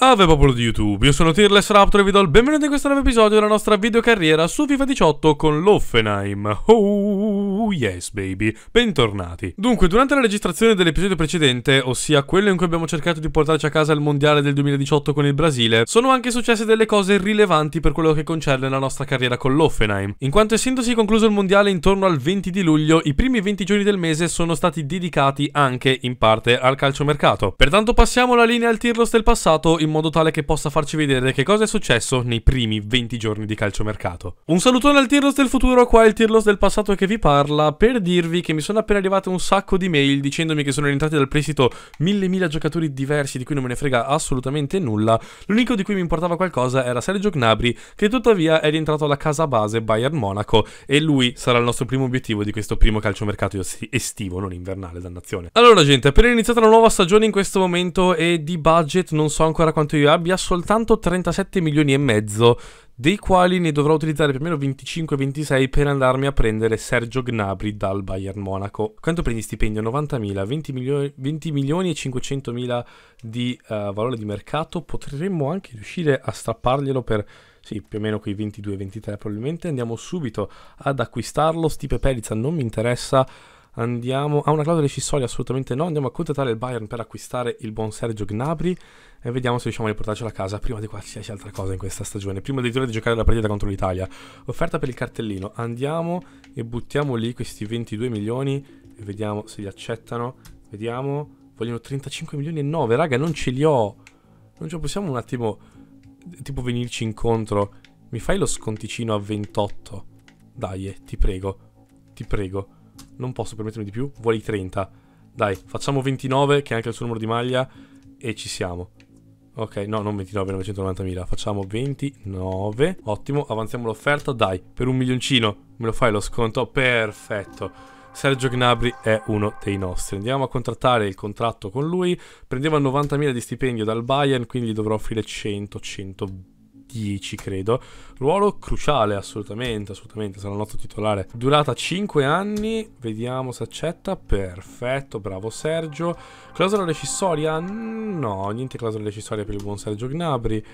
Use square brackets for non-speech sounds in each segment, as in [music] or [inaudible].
Ave popolo di YouTube, io sono Tirless Raptor e vi do il benvenuto in questo nuovo episodio della nostra videocarriera su FIFA 18 con l'Offenheim. Oh yes baby, bentornati. Dunque, durante la registrazione dell'episodio precedente, ossia quello in cui abbiamo cercato di portarci a casa il mondiale del 2018 con il Brasile, sono anche successe delle cose rilevanti per quello che concerne la nostra carriera con l'Offenheim. In quanto essendosi concluso il mondiale intorno al 20 di luglio, i primi 20 giorni del mese sono stati dedicati anche in parte al calciomercato. Pertanto passiamo la linea al Tirlos del passato in in modo tale che possa farci vedere che cosa è successo nei primi 20 giorni di calciomercato. Un salutone al Tirlos del futuro, qua è il Tirlos del passato che vi parla, per dirvi che mi sono appena arrivate un sacco di mail dicendomi che sono rientrati dal prestito mille mila giocatori diversi di cui non me ne frega assolutamente nulla, l'unico di cui mi importava qualcosa era Sergio Gnabry che tuttavia è rientrato alla casa base Bayern Monaco e lui sarà il nostro primo obiettivo di questo primo calciomercato estivo, non invernale, dannazione. Allora gente, appena iniziata la nuova stagione in questo momento e di budget non so ancora quanto io abbia soltanto 37 milioni e mezzo, dei quali ne dovrò utilizzare più o meno 25-26 per andarmi a prendere Sergio Gnabri dal Bayern Monaco. Quanto prendi stipendio? 90.000, 20 milioni, 20 milioni e 500.000 di uh, valore di mercato. Potremmo anche riuscire a strapparglielo per sì, più o meno quei 22-23 probabilmente. Andiamo subito ad acquistarlo. Stipe Perizza non mi interessa Andiamo a una clausola rescissoria, assolutamente no. Andiamo a contattare il Bayern per acquistare il buon Sergio Gnabry e vediamo se riusciamo a riportarcela a casa prima di qualsiasi altra cosa in questa stagione, prima addirittura di giocare la partita contro l'Italia. Offerta per il cartellino. Andiamo e buttiamo lì questi 22 milioni e vediamo se li accettano. Vediamo. Vogliono 35 milioni e 9, raga, non ce li ho. Non ce possiamo un attimo tipo venirci incontro. Mi fai lo sconticino a 28? Dai, eh, ti prego. Ti prego. Non posso permettermi di più. Vuole 30. Dai, facciamo 29, che è anche il suo numero di maglia, e ci siamo. Ok, no, non 29, 990.000. Facciamo 29. Ottimo, avanziamo l'offerta. Dai, per un milioncino me lo fai lo sconto. Perfetto. Sergio Gnabri è uno dei nostri. Andiamo a contrattare il contratto con lui. Prendeva 90.000 di stipendio dal Bayern, quindi gli dovrò offrire 100, 120. 10, credo. Ruolo cruciale, assolutamente, assolutamente, sarà il nostro titolare. Durata 5 anni, vediamo se accetta. Perfetto, bravo Sergio. Clausola recissoria? Mm, no, niente clausola recissoria per il buon Sergio Gnabri.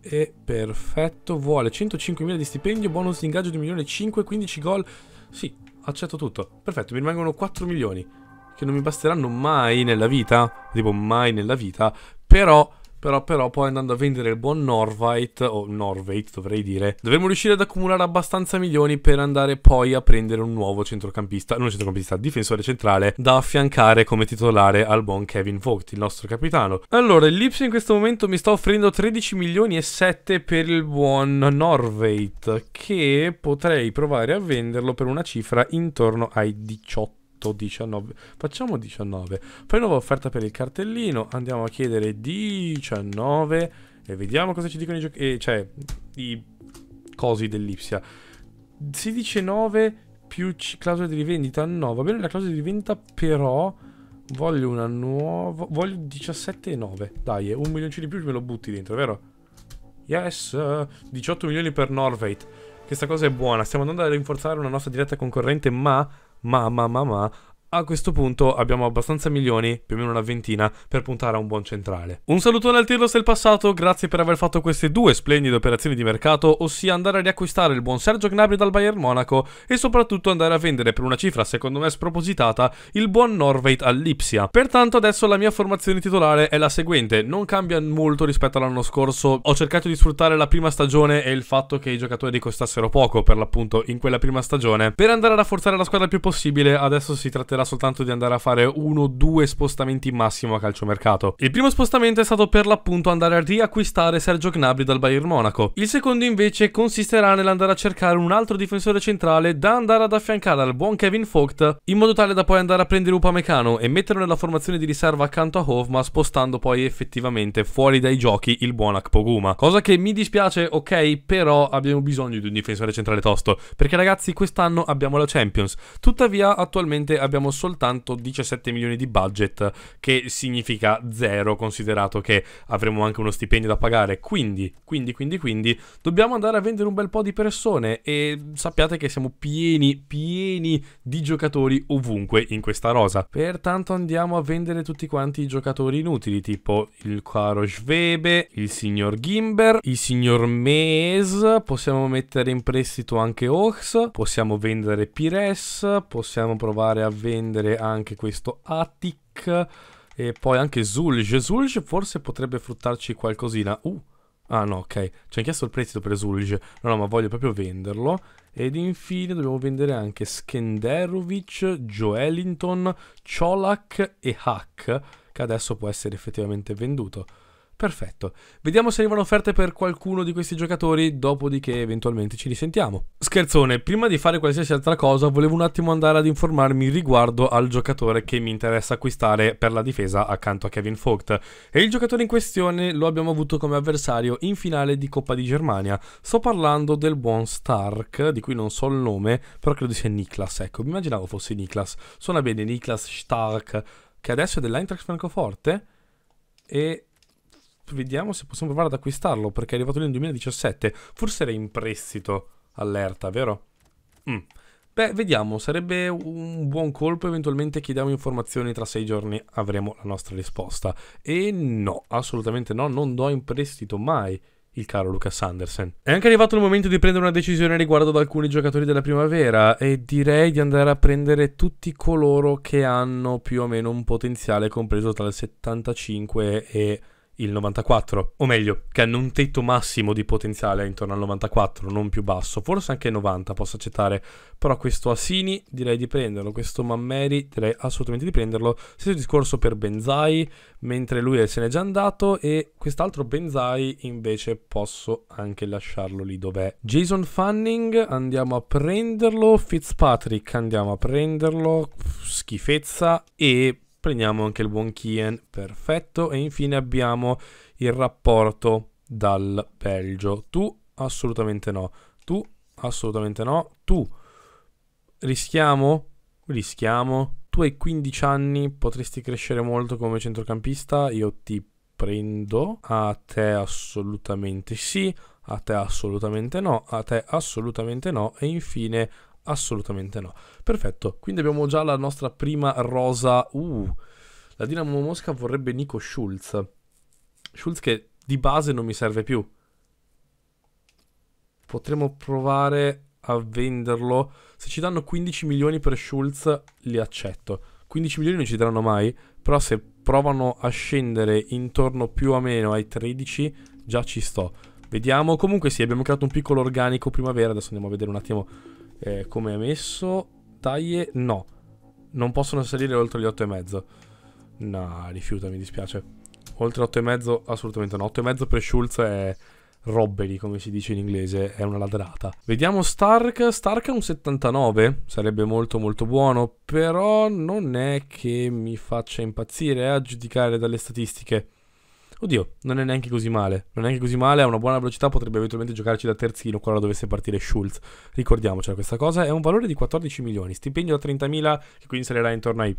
E perfetto, vuole 105.000 di stipendio, bonus di ingaggio di 1.500.000, 15 gol. Sì, accetto tutto. Perfetto, mi rimangono 4 milioni che non mi basteranno mai nella vita, tipo mai nella vita, però però, però poi andando a vendere il buon Norvite, o Norvate dovrei dire, dovremmo riuscire ad accumulare abbastanza milioni per andare poi a prendere un nuovo centrocampista, non centrocampista, difensore centrale, da affiancare come titolare al buon Kevin Vogt, il nostro capitano. Allora, il Lips in questo momento mi sta offrendo 13 milioni e 7 per il buon Norvate, che potrei provare a venderlo per una cifra intorno ai 18. 18, 19, facciamo 19. Poi nuova offerta per il cartellino, andiamo a chiedere 19 e vediamo cosa ci dicono i giochi, eh, cioè i cosi dell'Ipsia. 16, 9 più clausola di rivendita, no, va bene la clausola di rivendita però... Voglio una nuova... Voglio 17,9. Dai, un milioncino di più me lo butti dentro, vero? Yes! 18 milioni per Norvate. Questa cosa è buona. Stiamo andando a rinforzare una nostra diretta concorrente, ma... 妈妈妈妈。a questo punto abbiamo abbastanza milioni, più o meno una ventina, per puntare a un buon centrale. Un salutone al Tirlos del passato, grazie per aver fatto queste due splendide operazioni di mercato, ossia andare a riacquistare il buon Sergio Gnabry dal Bayern Monaco e soprattutto andare a vendere per una cifra secondo me spropositata il buon Norveit all'Ipsia. Pertanto adesso la mia formazione titolare è la seguente, non cambia molto rispetto all'anno scorso, ho cercato di sfruttare la prima stagione e il fatto che i giocatori costassero poco per l'appunto in quella prima stagione, per andare a rafforzare la squadra il più possibile, adesso si tratterà permetterà soltanto di andare a fare uno o due spostamenti massimo a calciomercato. Il primo spostamento è stato per l'appunto andare a riacquistare Sergio Gnabry dal Bayern Monaco. Il secondo invece consisterà nell'andare a cercare un altro difensore centrale da andare ad affiancare al buon Kevin Vogt in modo tale da poi andare a prendere Upamecano e metterlo nella formazione di riserva accanto a Hovma spostando poi effettivamente fuori dai giochi il buon Akpoguma. Cosa che mi dispiace, ok, però abbiamo bisogno di un difensore centrale tosto perché ragazzi quest'anno abbiamo la Champions. Tuttavia attualmente abbiamo soltanto 17 milioni di budget, che significa zero, considerato che avremo anche uno stipendio da pagare. Quindi, quindi, quindi, quindi, dobbiamo andare a vendere un bel po' di persone e sappiate che siamo pieni, pieni di giocatori ovunque in questa rosa. Pertanto andiamo a vendere tutti quanti i giocatori inutili, tipo il caro Schwebe, il signor Gimber, il signor Mees, possiamo mettere in prestito anche Ox, possiamo vendere Pires, possiamo provare a vendere prendere anche questo Attic e poi anche Zulj. Zulj forse potrebbe fruttarci qualcosina. Uh, ah no, ok. Ci hanno chiesto il prezzo per Zulj. No, no, ma voglio proprio venderlo. Ed infine dobbiamo vendere anche Skenderovic, Joelinton, Cholak e Hack, che adesso può essere effettivamente venduto. Perfetto. Vediamo se arrivano offerte per qualcuno di questi giocatori, dopodiché eventualmente ci risentiamo. Scherzone, prima di fare qualsiasi altra cosa volevo un attimo andare ad informarmi riguardo al giocatore che mi interessa acquistare per la difesa accanto a Kevin Vogt. E il giocatore in questione lo abbiamo avuto come avversario in finale di Coppa di Germania. Sto parlando del buon Stark, di cui non so il nome, però credo sia Niklas, ecco, mi immaginavo fosse Niklas. Suona bene Niklas Stark, che adesso è dell'Eintracht Francoforte eh? e vediamo se possiamo provare ad acquistarlo, perché è arrivato lì nel 2017. Forse era in prestito, allerta, vero? Mm. Beh, vediamo, sarebbe un buon colpo, eventualmente chiediamo informazioni, tra sei giorni avremo la nostra risposta. E no, assolutamente no, non do in prestito mai il caro Lucas Andersen. È anche arrivato il momento di prendere una decisione riguardo ad alcuni giocatori della primavera e direi di andare a prendere tutti coloro che hanno più o meno un potenziale compreso tra il 75 e il 94, o meglio, che hanno un tetto massimo di potenziale intorno al 94, non più basso, forse anche 90 posso accettare, però questo Asini direi di prenderlo, questo Mammeri direi assolutamente di prenderlo, stesso discorso per Benzai, mentre lui se n'è già andato e quest'altro Benzai invece posso anche lasciarlo lì dov'è. Jason Fanning andiamo a prenderlo, Fitzpatrick andiamo a prenderlo, schifezza e prendiamo anche il buon Kien, perfetto, e infine abbiamo il rapporto dal Belgio, tu assolutamente no, tu assolutamente no, tu rischiamo, rischiamo, tu hai 15 anni, potresti crescere molto come centrocampista, io ti prendo, a te assolutamente sì, a te assolutamente no, a te assolutamente no e infine Assolutamente no. Perfetto, quindi abbiamo già la nostra prima rosa. Uh, la Dinamo Mosca vorrebbe Nico Schulz. Schulz che di base non mi serve più. Potremmo provare a venderlo. Se ci danno 15 milioni per Schulz, li accetto. 15 milioni non ci daranno mai, però se provano a scendere intorno più o meno ai 13, già ci sto. Vediamo, comunque sì, abbiamo creato un piccolo organico primavera, adesso andiamo a vedere un attimo eh, come ha messo? Taglie? No. Non possono salire oltre gli 8,5. No, rifiuta, mi dispiace. Oltre 8,5 assolutamente no. 8,5 per Schulz è robbery, come si dice in inglese, è una ladrata. Vediamo Stark, Stark è un 79, sarebbe molto molto buono, però non è che mi faccia impazzire eh, a giudicare dalle statistiche. Oddio, non è neanche così male. Non è neanche così male, ha una buona velocità potrebbe eventualmente giocarci da terzino quando dovesse partire Schultz. Ricordiamocela questa cosa, è un valore di 14 milioni, stipendio da 30.000 che quindi salirà intorno ai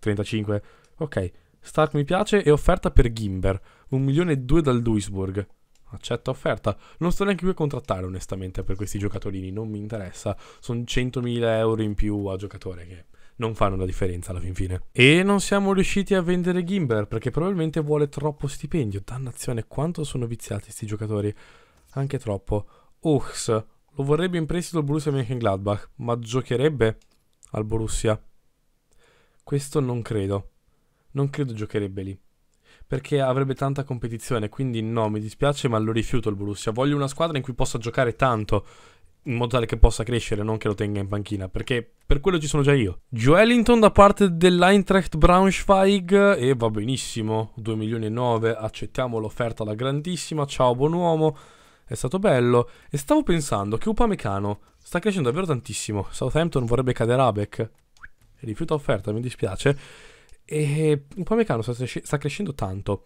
35. Ok, Stark mi piace e offerta per Gimber, 1 milione e 2 dal Duisburg. Accetta offerta. Non sto neanche qui a contrattare onestamente per questi giocatori. non mi interessa. Sono 100.000 euro in più a giocatore che non fanno la differenza alla fin fine. E non siamo riusciti a vendere Gimber perché probabilmente vuole troppo stipendio. Dannazione, quanto sono viziati questi giocatori. Anche troppo. Ux, lo vorrebbe in prestito il Borussia Mönchengladbach, ma giocherebbe al Borussia? Questo non credo. Non credo giocherebbe lì perché avrebbe tanta competizione. Quindi no, mi dispiace, ma lo rifiuto il Borussia. Voglio una squadra in cui possa giocare tanto in modo tale che possa crescere, non che lo tenga in panchina, perché per quello ci sono già io. Joelinton da parte dell'Eintracht Braunschweig e va benissimo, 2 milioni e 9, accettiamo l'offerta alla grandissima, ciao buon uomo, è stato bello. E stavo pensando che Upamecano sta crescendo davvero tantissimo, Southampton vorrebbe cadere Abeck, rifiuta offerta, mi dispiace, e Upamecano sta, sta crescendo tanto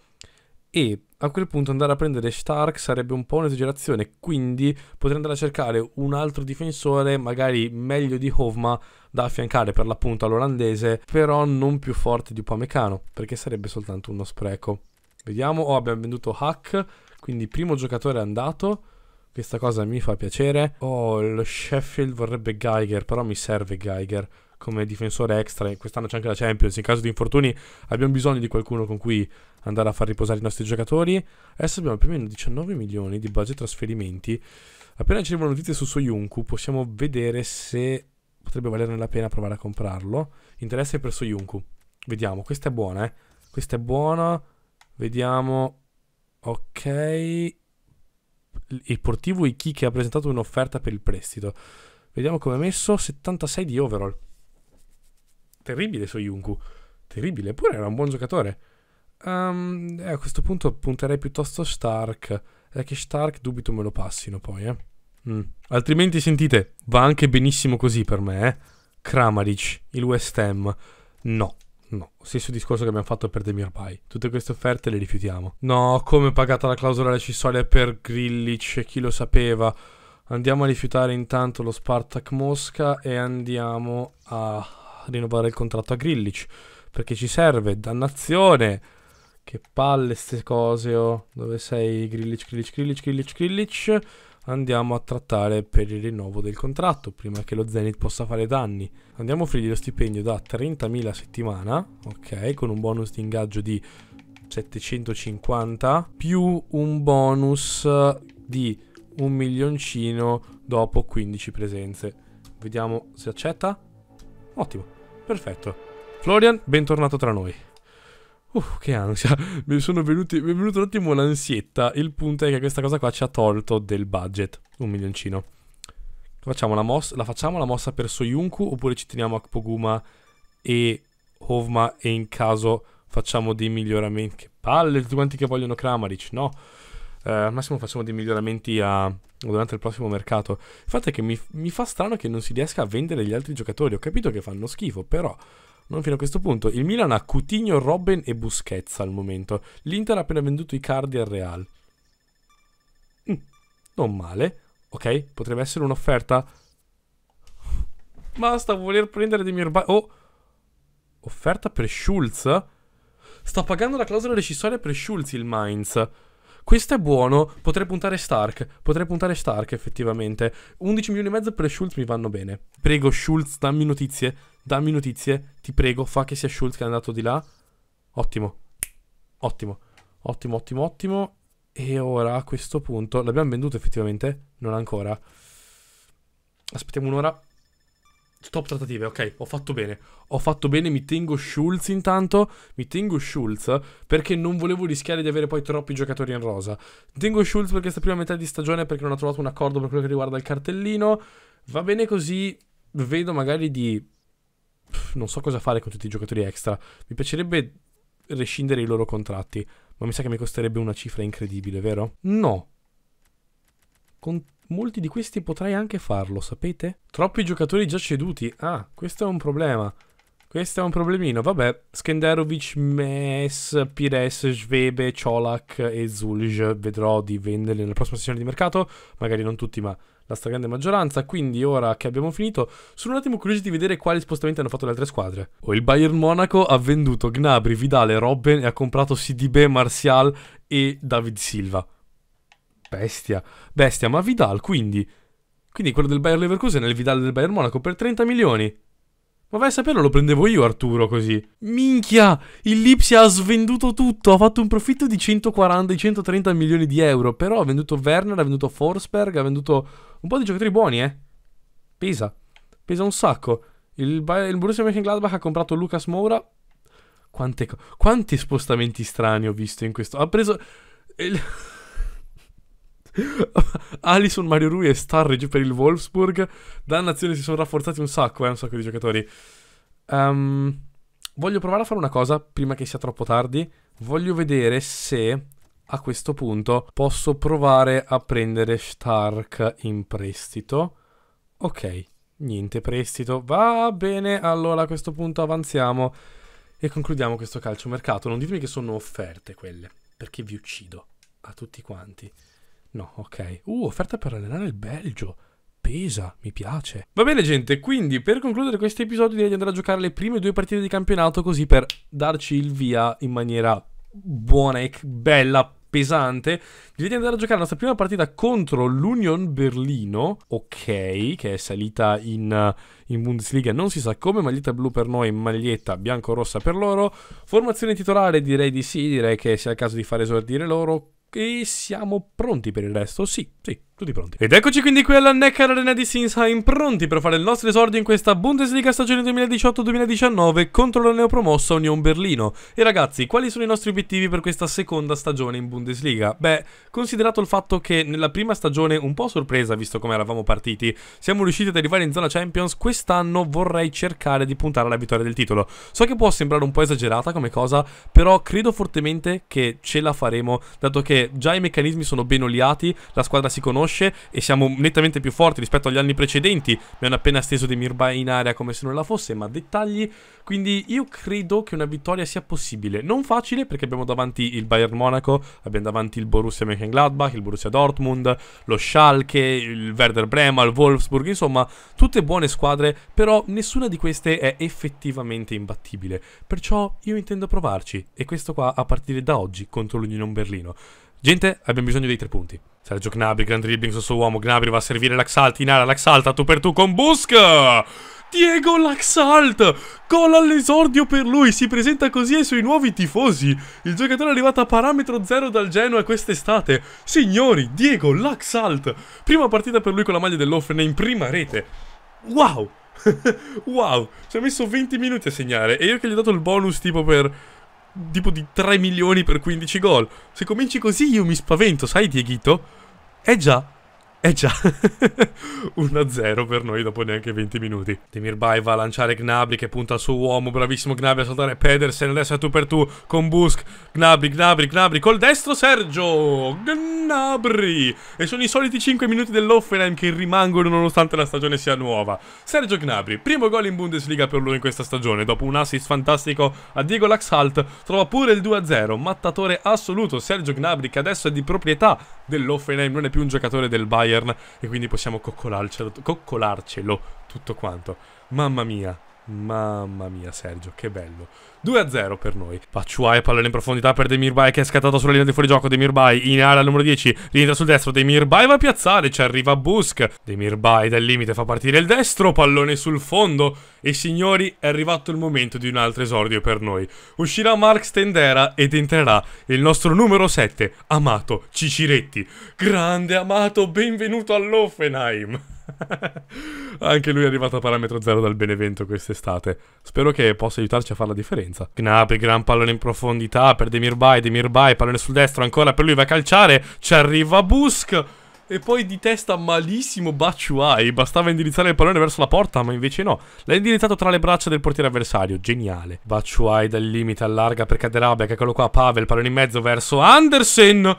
e a quel punto andare a prendere Stark sarebbe un po' un'esagerazione, quindi potrei andare a cercare un altro difensore, magari meglio di Hovma, da affiancare per l'appunto all'olandese, però non più forte di Upamecano, perché sarebbe soltanto uno spreco. Vediamo, oh, abbiamo venduto Hack, quindi primo giocatore andato, questa cosa mi fa piacere. Oh, lo Sheffield vorrebbe Geiger, però mi serve Geiger come difensore extra quest'anno c'è anche la Champions. In caso di infortuni abbiamo bisogno di qualcuno con cui andare a far riposare i nostri giocatori. Adesso abbiamo più o meno 19 milioni di budget trasferimenti. Appena ci arrivano notizie su Soyunku, possiamo vedere se potrebbe valerne la pena provare a comprarlo. Interesse per Soyunku. Vediamo, questa è buona, eh. Questa è buona. Vediamo. Ok. Il Portivo Iki che ha presentato un'offerta per il prestito. Vediamo come ha messo. 76 di overall terribile Soyunku, terribile, eppure era un buon giocatore. Um, a questo punto punterei piuttosto Stark, è che Stark dubito me lo passino poi, eh. Mm. Altrimenti sentite, va anche benissimo così per me, eh. Kramaric, il West Ham, no. No, stesso discorso che abbiamo fatto per Demir Tutte queste offerte le rifiutiamo. No, come pagata la clausola rescissoria per Grillic, chi lo sapeva. Andiamo a rifiutare intanto lo Spartak Mosca e andiamo a rinnovare il contratto a Grillich perché ci serve, dannazione. Che palle ste cose, oh. Dove sei Grillich, Grillich, Grillich, Grillich, Grillich? Andiamo a trattare per il rinnovo del contratto, prima che lo Zenith possa fare danni. Andiamo a offrirgli lo stipendio da 30.000 a settimana, ok, con un bonus di ingaggio di 750, più un bonus di un milioncino dopo 15 presenze. Vediamo se accetta. Ottimo. Perfetto. Florian, bentornato tra noi. Uh, che ansia. [laughs] Mi, venuti, mi è venuto un attimo l'ansietta. Il punto è che questa cosa qua ci ha tolto del budget. Un milioncino. Facciamo la, mossa, la facciamo la mossa per Soyunku oppure ci teniamo a Kpoguma e Hovma e in caso facciamo dei miglioramenti. Che palle tutti quanti che vogliono Kramaric, no? eh, al massimo facciamo dei miglioramenti a, durante il prossimo mercato. Il fatto è che mi, mi fa strano che non si riesca a vendere gli altri giocatori. Ho capito che fanno schifo, però non fino a questo punto. Il Milan ha Coutinho, Robben e Buschezza al momento. L'Inter ha appena venduto i cardi al Real. Mm, non male. Ok, potrebbe essere un'offerta. Basta voler prendere dei mirba. Oh! Offerta per Schulz? Sta pagando la clausola decisoria per Schulz il Mainz. Questo è buono, potrei puntare Stark, potrei puntare Stark effettivamente. 11 milioni e mezzo per Schultz mi vanno bene. Prego Schultz, dammi notizie, dammi notizie, ti prego, fa che sia Schultz che è andato di là. Ottimo, ottimo, ottimo, ottimo, ottimo. E ora a questo punto, l'abbiamo venduto effettivamente? Non ancora. Aspettiamo un'ora. Top trattative, ok, ho fatto bene. Ho fatto bene, mi tengo Schulz intanto. Mi tengo Schulz perché non volevo rischiare di avere poi troppi giocatori in rosa. Tengo Schulz perché sta prima metà di stagione perché non ho trovato un accordo per quello che riguarda il cartellino. Va bene così, vedo magari di... Non so cosa fare con tutti i giocatori extra. Mi piacerebbe rescindere i loro contratti, ma mi sa che mi costerebbe una cifra incredibile, vero? No. Con Molti di questi potrei anche farlo, sapete? Troppi giocatori già ceduti. Ah, questo è un problema. Questo è un problemino. Vabbè, Skenderovic, Mes, Pires, Svebe, Cholak e Zulj vedrò di venderli nella prossima sessione di mercato. Magari non tutti, ma la stragrande maggioranza. Quindi ora che abbiamo finito, sono un attimo curioso di vedere quali spostamenti hanno fatto le altre squadre. Oh, il Bayern Monaco ha venduto Gnabry, Vidale, Robben e ha comprato CDB, Martial e David Silva. Bestia, bestia, ma Vidal quindi. Quindi quello del Bayern Leverkusen è il Vidal del Bayern Monaco per 30 milioni. Ma vai a saperlo, lo prendevo io Arturo così. Minchia, il Lipsia ha svenduto tutto, ha fatto un profitto di 140-130 milioni di euro, però ha venduto Werner, ha venduto Forsberg, ha venduto un po' di giocatori buoni, eh. Pesa, pesa un sacco. Il, il Borussia Mönchengladbach ha comprato Lucas Moura. Quante, quanti spostamenti strani ho visto in questo. Ha preso... Il... Alison, Mario Rui e Starridge per il Wolfsburg. Dannazione, si sono rafforzati un sacco, eh, un sacco di giocatori. Um, voglio provare a fare una cosa prima che sia troppo tardi. Voglio vedere se a questo punto posso provare a prendere Stark in prestito. Ok, niente prestito. Va bene, allora a questo punto avanziamo e concludiamo questo calciomercato. Non ditemi che sono offerte quelle, perché vi uccido a tutti quanti. No, ok. Uh, offerta per allenare il Belgio. Pesa, mi piace. Va bene gente, quindi per concludere questo episodio direi di andare a giocare le prime due partite di campionato così per darci il via in maniera buona e bella, pesante. Direi di andare a giocare la nostra prima partita contro l'Union Berlino, ok, che è salita in, in Bundesliga, non si sa come, maglietta blu per noi, maglietta bianco-rossa per loro. Formazione titolare direi di sì, direi che sia il caso di far esordire loro e siamo pronti per il resto? Sì, sì, tutti pronti. Ed eccoci quindi qui alla Neckar Arena di Sinsheim, pronti per fare il nostro esordio in questa Bundesliga stagione 2018-2019 contro la neopromossa Union Berlino. E ragazzi, quali sono i nostri obiettivi per questa seconda stagione in Bundesliga? Beh, considerato il fatto che nella prima stagione, un po' sorpresa visto come eravamo partiti, siamo riusciti ad arrivare in zona Champions, quest'anno vorrei cercare di puntare alla vittoria del titolo. So che può sembrare un po' esagerata come cosa, però credo fortemente che ce la faremo, dato che già i meccanismi sono ben oliati, la squadra si conosce, conosce e siamo nettamente più forti rispetto agli anni precedenti. Mi hanno appena steso dei Mirba in area come se non la fosse, ma dettagli. Quindi io credo che una vittoria sia possibile. Non facile perché abbiamo davanti il Bayern Monaco, abbiamo davanti il Borussia Mönchengladbach, il Borussia Dortmund, lo Schalke, il Werder Brema, il Wolfsburg, insomma, tutte buone squadre, però nessuna di queste è effettivamente imbattibile. Perciò io intendo provarci e questo qua a partire da oggi contro l'Union Berlino. Gente, abbiamo bisogno dei tre punti. Sergio Gnabry, gran dribbling su suo uomo. Gnabry va a servire l'Axalt. In area l'Axalt, tu per tu con Busk. Diego Laxalt, gol all'esordio per lui, si presenta così ai suoi nuovi tifosi. Il giocatore è arrivato a parametro zero dal Genoa quest'estate. Signori, Diego Laxalt, prima partita per lui con la maglia dell'Offene in prima rete. Wow! [laughs] wow, ci ha messo 20 minuti a segnare e io che gli ho dato il bonus tipo per tipo di 3 milioni per 15 gol. Se cominci così io mi spavento, sai Dieghito? Eh già, è eh già 1-0 [laughs] per noi dopo neanche 20 minuti. Demirbay va a lanciare Gnabry che punta al suo uomo. Bravissimo Gnabry a saltare Pedersen. Adesso è tu per tu con Busk. Gnabry, Gnabry, Gnabry col destro Sergio. Gnabry. E sono i soliti 5 minuti dell'Offenheim che rimangono nonostante la stagione sia nuova. Sergio Gnabry, primo gol in Bundesliga per lui in questa stagione. Dopo un assist fantastico a Diego Laxalt trova pure il 2-0. Mattatore assoluto Sergio Gnabry che adesso è di proprietà dell'Offenheim. Non è più un giocatore del Bayern odierna e quindi possiamo coccolarcelo, coccolarcelo tutto quanto. Mamma mia, Mamma mia Sergio, che bello. 2-0 per noi. Pacciuai, pallone in profondità per Demirbay che è scattato sulla linea di fuorigioco. Demirbay in area al numero 10, rientra sul destro. Demirbay va a piazzare, ci arriva Busk. Demirbay dal limite fa partire il destro, pallone sul fondo. E signori, è arrivato il momento di un altro esordio per noi. Uscirà Mark Stendera ed entrerà il nostro numero 7, Amato Ciciretti. Grande Amato, benvenuto all'Offenheim. [laughs] Anche lui è arrivato a parametro zero dal Benevento quest'estate. Spero che possa aiutarci a fare la differenza. Gnabry, gran pallone in profondità per Demirbay, Demirbay, pallone sul destro ancora per lui, va a calciare, ci arriva Busk. E poi di testa malissimo Baciuai, bastava indirizzare il pallone verso la porta, ma invece no. L'ha indirizzato tra le braccia del portiere avversario, geniale. Baciuai dal limite allarga per Caderabia, che eccolo qua, Pavel, pallone in mezzo verso Andersen.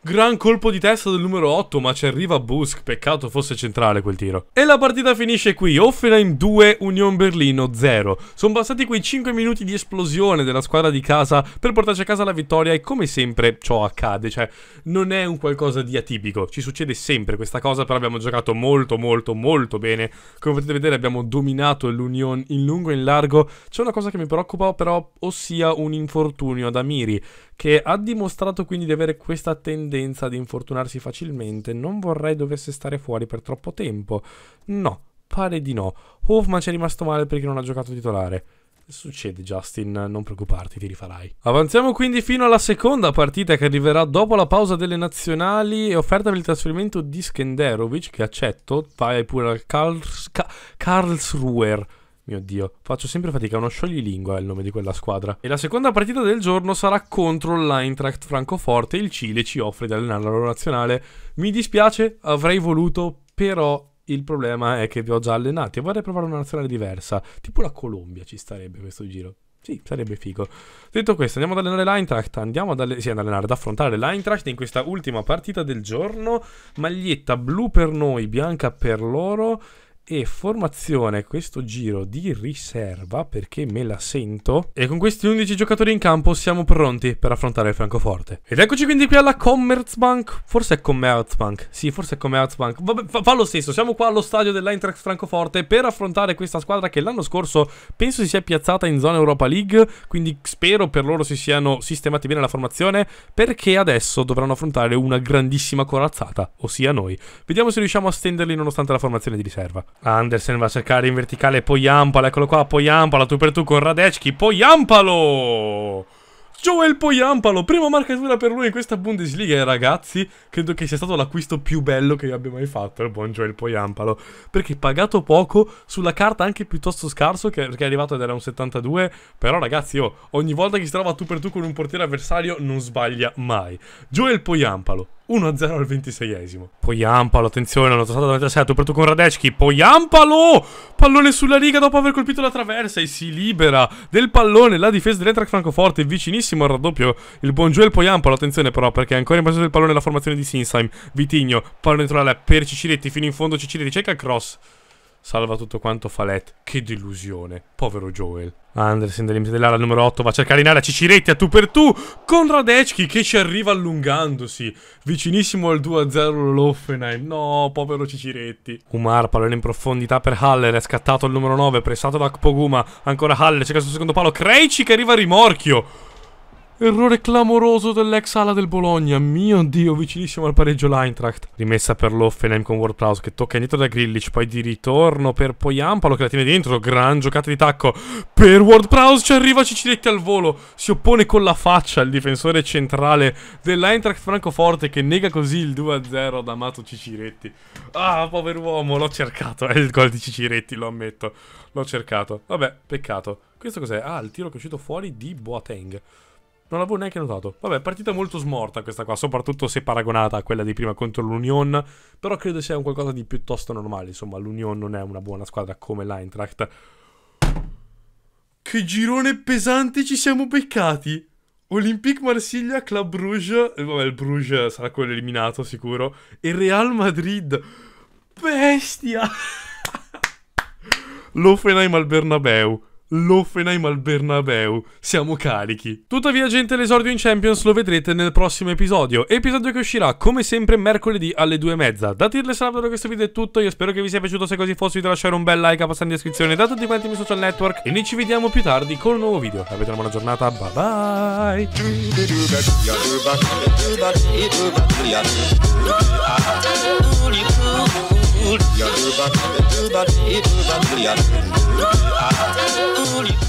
Gran colpo di testa del numero 8, ma ci arriva Busk, peccato fosse centrale quel tiro. E la partita finisce qui, Offenheim 2, Union Berlino 0. Sono bastati quei 5 minuti di esplosione della squadra di casa per portarci a casa la vittoria e come sempre ciò accade, cioè non è un qualcosa di atipico, ci succede sempre questa cosa, però abbiamo giocato molto molto molto bene. Come potete vedere abbiamo dominato l'Union in lungo e in largo, c'è una cosa che mi preoccupa però, ossia un infortunio ad Amiri, che ha dimostrato quindi di avere questa tendenza tendenza ad infortunarsi facilmente, non vorrei dovesse stare fuori per troppo tempo. No, pare di no. Hoffman ci è rimasto male perché non ha giocato titolare. Succede Justin, non preoccuparti, ti rifarai. Avanziamo quindi fino alla seconda partita che arriverà dopo la pausa delle nazionali e offerta per il trasferimento di Skenderovic che accetto, vai pure al Karls Karlsruher. Mio Dio, faccio sempre fatica, uno scioglilingua è il nome di quella squadra. E la seconda partita del giorno sarà contro l'Eintracht Francoforte, il Cile ci offre di allenare la loro nazionale. Mi dispiace, avrei voluto, però il problema è che vi ho già allenati e vorrei provare una nazionale diversa, tipo la Colombia ci starebbe questo giro. Sì, sarebbe figo. Detto questo, andiamo ad allenare l'Eintracht. Andiamo ad, alle sì, ad, allenare, ad affrontare l'Eintracht in questa ultima partita del giorno. Maglietta blu per noi, bianca per loro e formazione questo giro di riserva perché me la sento. E con questi 11 giocatori in campo siamo pronti per affrontare il Francoforte. Ed eccoci quindi qui alla Commerzbank. Forse è Commerzbank. Sì, forse è Commerzbank. Vabbè, fa, fa lo stesso. Siamo qua allo stadio dell'Eintracht Francoforte per affrontare questa squadra che l'anno scorso penso si sia piazzata in zona Europa League. Quindi spero per loro si siano sistemati bene la formazione perché adesso dovranno affrontare una grandissima corazzata, ossia noi. Vediamo se riusciamo a stenderli nonostante la formazione di riserva. Andersen va a cercare in verticale poi Ampala, eccolo qua, poi Ampala, tu per tu con Radecki, poi Ampalo! Joel Poyampalo, prima marcatura per lui in questa Bundesliga ragazzi, credo che sia stato l'acquisto più bello che abbia mai fatto il buon Joel Poyampalo, perché pagato poco, sulla carta anche piuttosto scarso, che, perché è arrivato ed era un 72, però ragazzi, oh, ogni volta che si trova tu per tu con un portiere avversario non sbaglia mai. Joel Poyampalo, 1-0 al 26esimo. Ampalo, attenzione, l'hanno tostata davanti a 7, per tu con Radecki. Ampalo! Pallone sulla riga dopo aver colpito la traversa e si libera del pallone. La difesa dell'Entrac Francoforte vicinissimo al raddoppio. Il buon Joel Ampalo, attenzione però, perché è ancora in possesso del pallone la formazione di Sinsheim. Vitigno, pallone dentro la per Ciciretti, fino in fondo Ciciretti, cerca il cross salva tutto quanto Falette. Che delusione. Povero Joel. Andersen dei limiti dell'area numero 8 va a cercare in area Ciciretti a tu per tu con Radecki che ci arriva allungandosi vicinissimo al 2-0 l'Offenheim no povero Ciciretti Umar pallone in profondità per Haller è scattato il numero 9 pressato da Kpoguma ancora Haller cerca sul secondo palo Krejci che arriva a rimorchio Errore clamoroso dell'ex ala del Bologna. Mio Dio, vicinissimo al pareggio l'Eintracht. Rimessa per Loffenheim con Wardhouse che tocca indietro da Grillich. Poi di ritorno per Poyampalo che la tiene dentro. Gran giocata di tacco per Wardhouse. Ci arriva Ciciletti al volo. Si oppone con la faccia il difensore centrale dell'Eintracht Francoforte che nega così il 2-0 ad Amato Ciciretti. Ah, povero uomo, l'ho cercato. È eh, il gol di Ciciretti, lo ammetto. L'ho cercato. Vabbè, peccato. Questo cos'è? Ah, il tiro che è uscito fuori di Boateng. Non l'avevo neanche notato. Vabbè, partita molto smorta questa qua, soprattutto se paragonata a quella di prima contro l'Union. Però credo sia un qualcosa di piuttosto normale. Insomma, l'Union non è una buona squadra come l'Eintracht. Che girone pesante ci siamo beccati! Olympique Marsiglia, Club Bruges. Eh, vabbè, il Bruges sarà quello eliminato sicuro. E Real Madrid. Bestia! [laughs] L'Offenheim al Bernabeu l'Offenheim al Bernabeu. Siamo carichi. Tuttavia, gente, l'esordio in Champions lo vedrete nel prossimo episodio. Episodio che uscirà, come sempre, mercoledì alle 2.30. Da Tirle Salvatore da questo video è tutto. Io spero che vi sia piaciuto. Se così fosse, vi lasciare un bel like, passare in descrizione, da tutti quanti i miei social network. E noi ci vediamo più tardi con un nuovo video. Avete una buona giornata. Bye bye. Ooh, ya do ba, ya do ba, ya do ba, ya do that. Ah, ah.